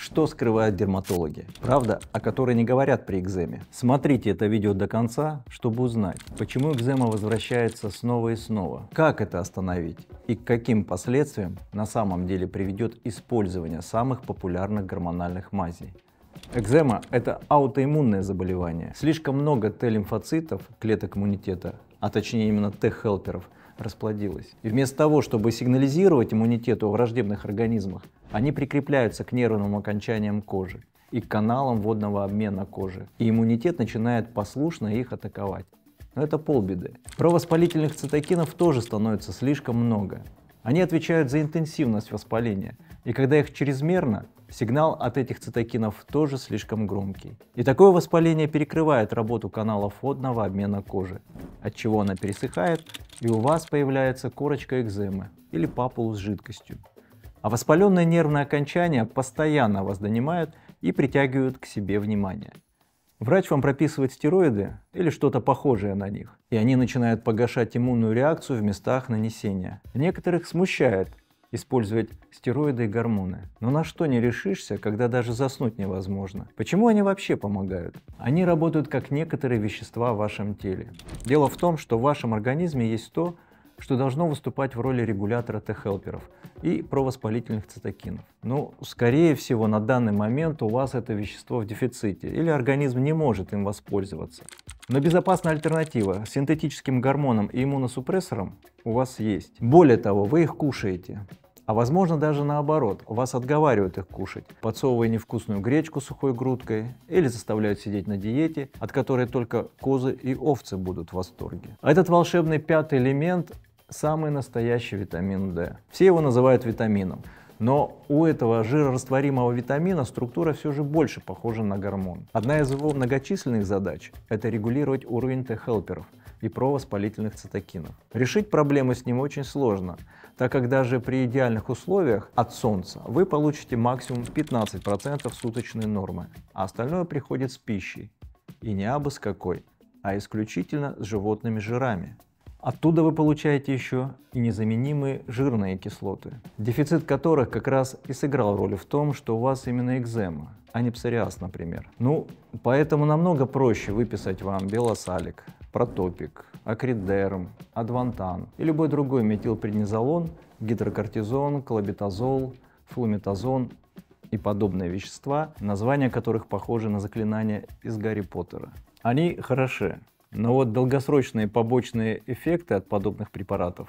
что скрывают дерматологи. Правда, о которой не говорят при экземе. Смотрите это видео до конца, чтобы узнать, почему экзема возвращается снова и снова, как это остановить и к каким последствиям на самом деле приведет использование самых популярных гормональных мазей. Экзема – это аутоиммунное заболевание. Слишком много Т-лимфоцитов, клеток иммунитета, а точнее именно Т-хелперов, расплодилось. И вместо того, чтобы сигнализировать иммунитету о враждебных организмах, они прикрепляются к нервным окончаниям кожи и к каналам водного обмена кожи, и иммунитет начинает послушно их атаковать. Но это полбеды. Провоспалительных цитокинов тоже становится слишком много. Они отвечают за интенсивность воспаления, и когда их чрезмерно, сигнал от этих цитокинов тоже слишком громкий. И такое воспаление перекрывает работу каналов водного обмена кожи, от чего она пересыхает, и у вас появляется корочка экземы или папул с жидкостью. А воспаленные нервные окончания постоянно вас донимают и притягивают к себе внимание. Врач вам прописывает стероиды или что-то похожее на них, и они начинают погашать иммунную реакцию в местах нанесения. Некоторых смущает использовать стероиды и гормоны. Но на что не решишься, когда даже заснуть невозможно? Почему они вообще помогают? Они работают как некоторые вещества в вашем теле. Дело в том, что в вашем организме есть то, что должно выступать в роли регулятора Т-хелперов и провоспалительных цитокинов. Но, ну, скорее всего, на данный момент у вас это вещество в дефиците, или организм не может им воспользоваться. Но безопасная альтернатива синтетическим гормонам и иммуносупрессорам у вас есть. Более того, вы их кушаете. А возможно даже наоборот, вас отговаривают их кушать, подсовывая невкусную гречку сухой грудкой или заставляют сидеть на диете, от которой только козы и овцы будут в восторге. А этот волшебный пятый элемент самый настоящий витамин D. Все его называют витамином. Но у этого жирорастворимого витамина структура все же больше похожа на гормон. Одна из его многочисленных задач – это регулировать уровень Т-хелперов и провоспалительных цитокинов. Решить проблемы с ним очень сложно, так как даже при идеальных условиях от солнца вы получите максимум 15% суточной нормы, а остальное приходит с пищей. И не абы с какой, а исключительно с животными жирами. Оттуда вы получаете еще и незаменимые жирные кислоты, дефицит которых как раз и сыграл роль в том, что у вас именно экзема, а не псориаз, например. Ну, поэтому намного проще выписать вам белосалик, протопик, акридерм, адвантан и любой другой метилпреднизолон, гидрокортизон, колобитазол, флумитазон и подобные вещества, названия которых похожи на заклинания из Гарри Поттера. Они хороши, но вот долгосрочные побочные эффекты от подобных препаратов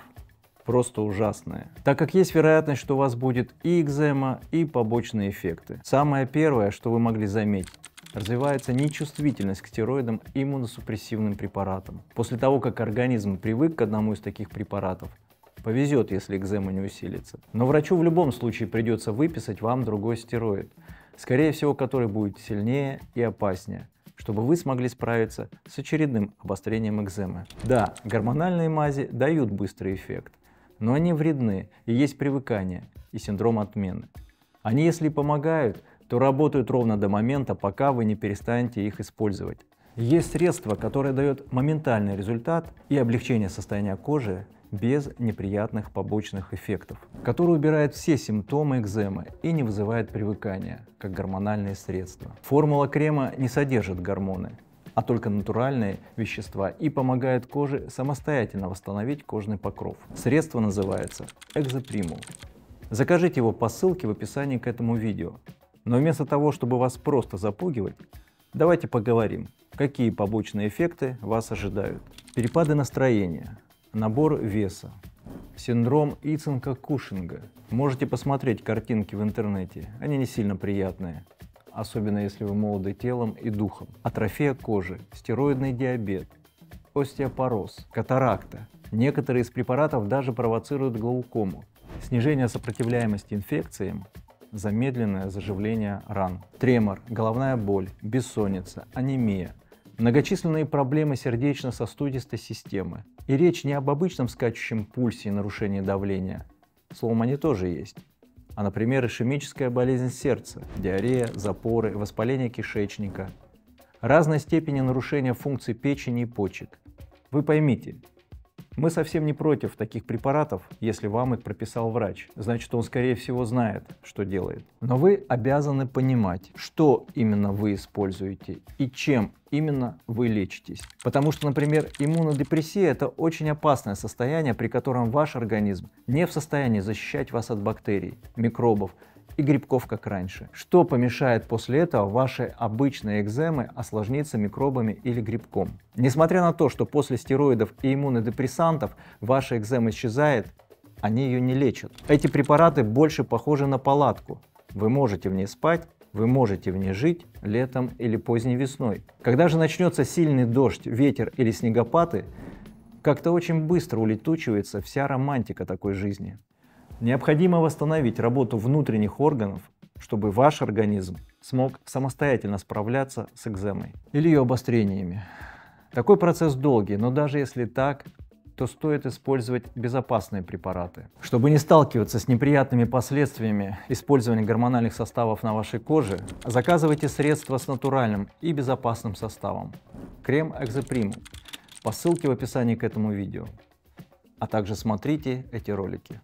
просто ужасные. Так как есть вероятность, что у вас будет и экзема, и побочные эффекты. Самое первое, что вы могли заметить, развивается нечувствительность к стероидам и иммуносупрессивным препаратам. После того, как организм привык к одному из таких препаратов, повезет, если экзема не усилится. Но врачу в любом случае придется выписать вам другой стероид, скорее всего, который будет сильнее и опаснее чтобы вы смогли справиться с очередным обострением экземы. Да, гормональные мази дают быстрый эффект, но они вредны и есть привыкание и синдром отмены. Они, если помогают, то работают ровно до момента, пока вы не перестанете их использовать. Есть средство, которое дает моментальный результат и облегчение состояния кожи, без неприятных побочных эффектов, который убирает все симптомы экземы и не вызывает привыкания, как гормональные средства. Формула крема не содержит гормоны, а только натуральные вещества и помогает коже самостоятельно восстановить кожный покров. Средство называется Экзопримул. Закажите его по ссылке в описании к этому видео. Но вместо того, чтобы вас просто запугивать, давайте поговорим, какие побочные эффекты вас ожидают. Перепады настроения, Набор веса. Синдром Иценко-Кушинга. Можете посмотреть картинки в интернете, они не сильно приятные особенно если вы молоды телом и духом, атрофия кожи, стероидный диабет, остеопороз, катаракта. Некоторые из препаратов даже провоцируют глаукому, снижение сопротивляемости инфекциям, замедленное заживление ран, тремор, головная боль, бессонница, анемия, Многочисленные проблемы сердечно-сосудистой системы. И речь не об обычном скачущем пульсе и нарушении давления. Словом, они тоже есть. А, например, ишемическая болезнь сердца, диарея, запоры, воспаление кишечника. Разной степени нарушения функций печени и почек. Вы поймите, мы совсем не против таких препаратов, если вам их прописал врач. Значит, он, скорее всего, знает, что делает. Но вы обязаны понимать, что именно вы используете и чем именно вы лечитесь. Потому что, например, иммунодепрессия – это очень опасное состояние, при котором ваш организм не в состоянии защищать вас от бактерий, микробов, и грибков, как раньше. Что помешает после этого вашей обычной экземы осложниться микробами или грибком? Несмотря на то, что после стероидов и иммунодепрессантов ваша экзема исчезает, они ее не лечат. Эти препараты больше похожи на палатку. Вы можете в ней спать, вы можете в ней жить летом или поздней весной. Когда же начнется сильный дождь, ветер или снегопады, как-то очень быстро улетучивается вся романтика такой жизни. Необходимо восстановить работу внутренних органов, чтобы ваш организм смог самостоятельно справляться с экземой или ее обострениями. Такой процесс долгий, но даже если так, то стоит использовать безопасные препараты. Чтобы не сталкиваться с неприятными последствиями использования гормональных составов на вашей коже, заказывайте средства с натуральным и безопасным составом. Крем Экзоприму по ссылке в описании к этому видео. А также смотрите эти ролики.